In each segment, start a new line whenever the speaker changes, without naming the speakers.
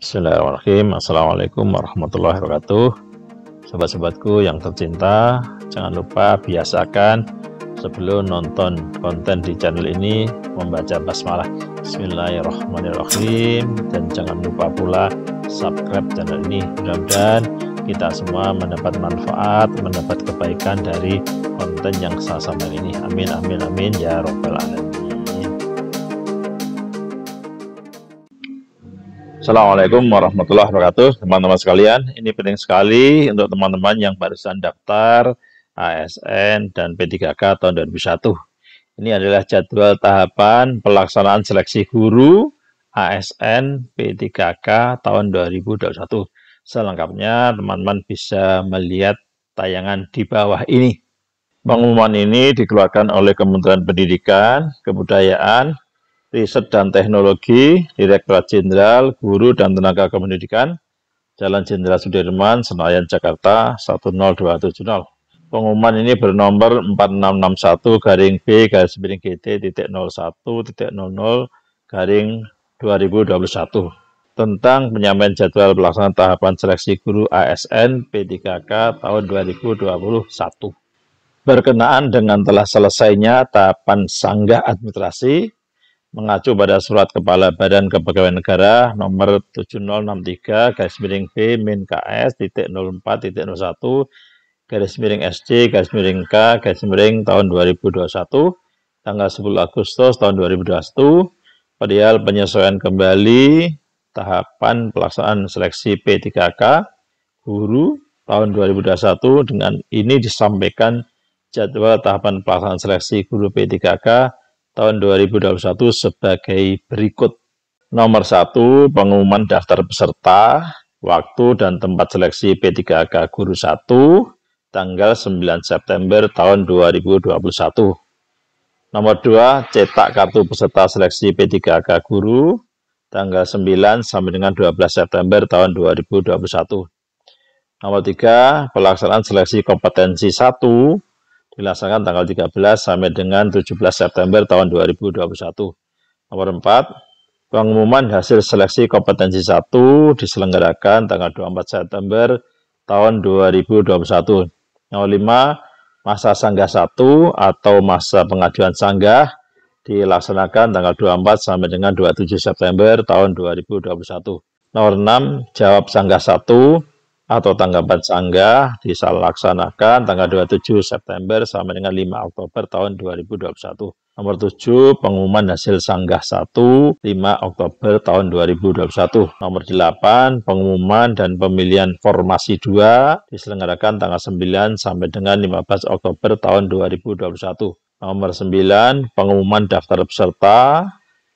Bismillahirrahmanirrahim. Assalamualaikum warahmatullahi wabarakatuh. Sobat-sobatku yang tercinta, jangan lupa biasakan sebelum nonton konten di channel ini membaca basmalah. Bismillahirrahmanirrahim. Dan jangan lupa pula subscribe channel ini. Mudah-mudahan kita semua mendapat manfaat, mendapat kebaikan dari konten yang saya sampaikan ini. Amin, amin, amin. Ya Rabbal Alamin. Assalamualaikum warahmatullahi wabarakatuh, teman-teman sekalian. Ini penting sekali untuk teman-teman yang barusan daftar ASN dan P3K tahun 2001. Ini adalah jadwal tahapan pelaksanaan seleksi guru ASN P3K tahun 2021. Selengkapnya teman-teman bisa melihat tayangan di bawah ini. Pengumuman ini dikeluarkan oleh Kementerian Pendidikan, Kebudayaan, Riset dan Teknologi, Direktorat Jenderal, Guru dan Tenaga Kependidikan, Jalan Jenderal Sudirman, Senayan, Jakarta 10270. Pengumuman ini bernomor 4661 garing B garis miring GT titik 01 titik 00 garing 2021 tentang penyampaian jadwal pelaksanaan tahapan seleksi guru ASN P3K tahun 2021. Berkenaan dengan telah selesainya tahapan sanggah administrasi, mengacu pada surat kepala badan kepegawaian negara nomor 7063 garis miring B min KS titik 04 titik 01 garis miring SC garis miring K garis miring tahun 2021 tanggal 10 Agustus tahun 2021 padahal penyesuaian kembali tahapan pelaksanaan seleksi P3K guru tahun 2021 dengan ini disampaikan jadwal tahapan pelaksanaan seleksi guru P3K tahun 2021 sebagai berikut. Nomor 1, pengumuman daftar peserta, waktu dan tempat seleksi P3K Guru 1, tanggal 9 September tahun 2021. Nomor 2, cetak kartu peserta seleksi P3K Guru, tanggal 9 sampai dengan 12 September tahun 2021. Nomor 3, pelaksanaan seleksi kompetensi 1, dilaksanakan tanggal 13 sampai dengan 17 September tahun 2021. Nomor 4, pengumuman hasil seleksi kompetensi 1 diselenggarakan tanggal 24 September tahun 2021. Nomor 5, masa sanggah 1 atau masa pengajuan sanggah dilaksanakan tanggal 24 sampai dengan 27 September tahun 2021. Nomor 6, jawab sanggah 1 atau tanggapan sanggah laksanakan tanggal 27 September sampai dengan 5 Oktober tahun 2021. Nomor 7 pengumuman hasil sanggah 1 5 Oktober tahun 2021. Nomor 8 pengumuman dan pemilihan formasi 2 diselenggarakan tanggal 9 sampai dengan 15 Oktober tahun 2021. Nomor 9 pengumuman daftar peserta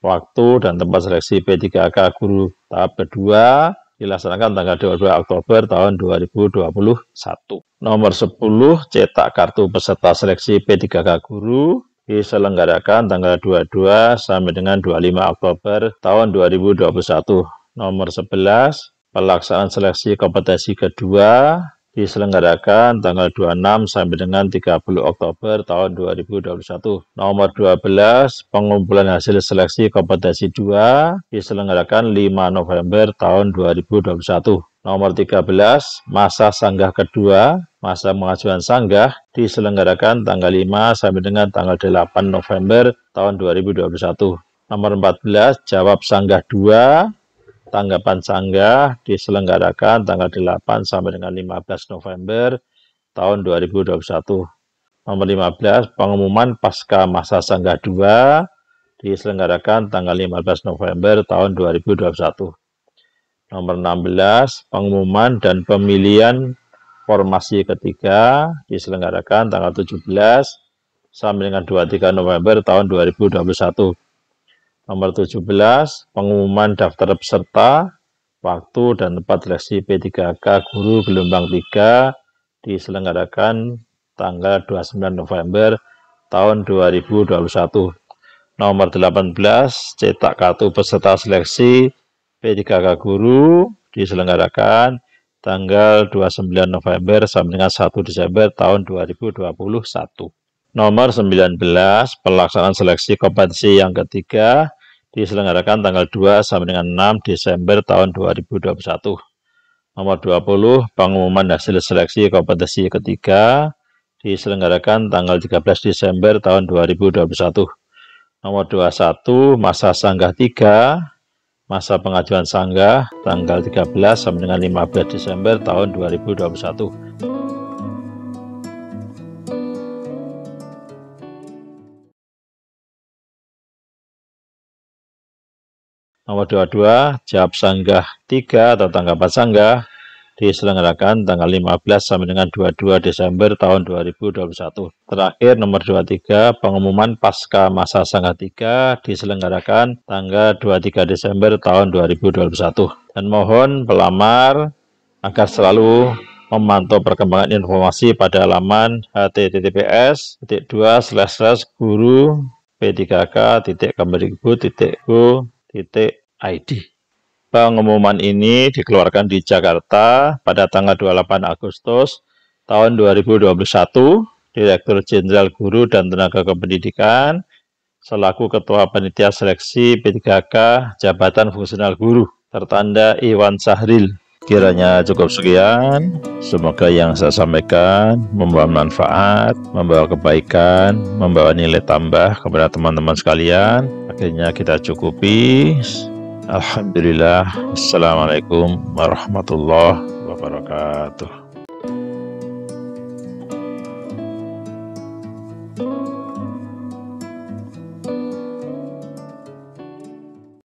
waktu dan tempat seleksi P3K guru tahap kedua dilaksanakan tanggal 22 Oktober tahun 2021. Nomor 10, cetak kartu peserta seleksi P3K Guru diselenggarakan tanggal 22 sampai dengan 25 Oktober tahun 2021. Nomor 11, pelaksanaan seleksi kompetensi kedua diselenggarakan tanggal 26 sampai dengan 30 Oktober tahun 2021. Nomor 12, pengumpulan hasil seleksi kompetensi 2 diselenggarakan 5 November tahun 2021. Nomor 13, masa sanggah kedua, masa pengajuan sanggah diselenggarakan tanggal 5 sampai dengan tanggal 8 November tahun 2021. Nomor 14, jawab sanggah 2 tanggapan sanggah diselenggarakan tanggal 8 sampai dengan 15 November tahun 2021. Nomor 15, pengumuman pasca masa sanggah 2 diselenggarakan tanggal 15 November tahun 2021. Nomor 16, pengumuman dan pemilihan formasi ketiga diselenggarakan tanggal 17 sampai dengan 23 November tahun 2021. Nomor 17, pengumuman daftar peserta, waktu dan tempat seleksi P3K Guru Gelombang 3 diselenggarakan tanggal 29 November tahun 2021. Nomor 18, cetak kartu peserta seleksi P3K Guru diselenggarakan tanggal 29 November sampai dengan 1 Desember tahun 2021. Nomor 19, pelaksanaan seleksi kompetisi yang ketiga diselenggarakan tanggal 2 sampai dengan 6 Desember tahun 2021. Nomor 20, pengumuman hasil seleksi kompetisi ketiga diselenggarakan tanggal 13 Desember tahun 2021. Nomor 21, masa sanggah 3 masa pengajuan sanggah tanggal 13 sampai dengan 15 Desember tahun 2021. Nomor 22, jawab sanggah 3 atau tanggapan sanggah diselenggarakan tanggal 15 sampai dengan 22 Desember tahun 2021. Terakhir nomor 23, pengumuman pasca masa sanggah 3 diselenggarakan tanggal 23 Desember tahun 2021. Dan mohon pelamar agar selalu memantau perkembangan informasi pada laman https dua guru p3k www.kpk.go.id. Pengumuman ini dikeluarkan di Jakarta pada tanggal 28 Agustus tahun 2021 Direktur Jenderal Guru dan Tenaga Kependidikan selaku Ketua Panitia Seleksi P3K Jabatan Fungsional Guru tertanda Iwan Sahril. Kiranya cukup sekian. Semoga yang saya sampaikan membawa manfaat, membawa kebaikan, membawa nilai tambah kepada teman-teman sekalian akhirnya kita cukupi Alhamdulillah Assalamualaikum warahmatullahi wabarakatuh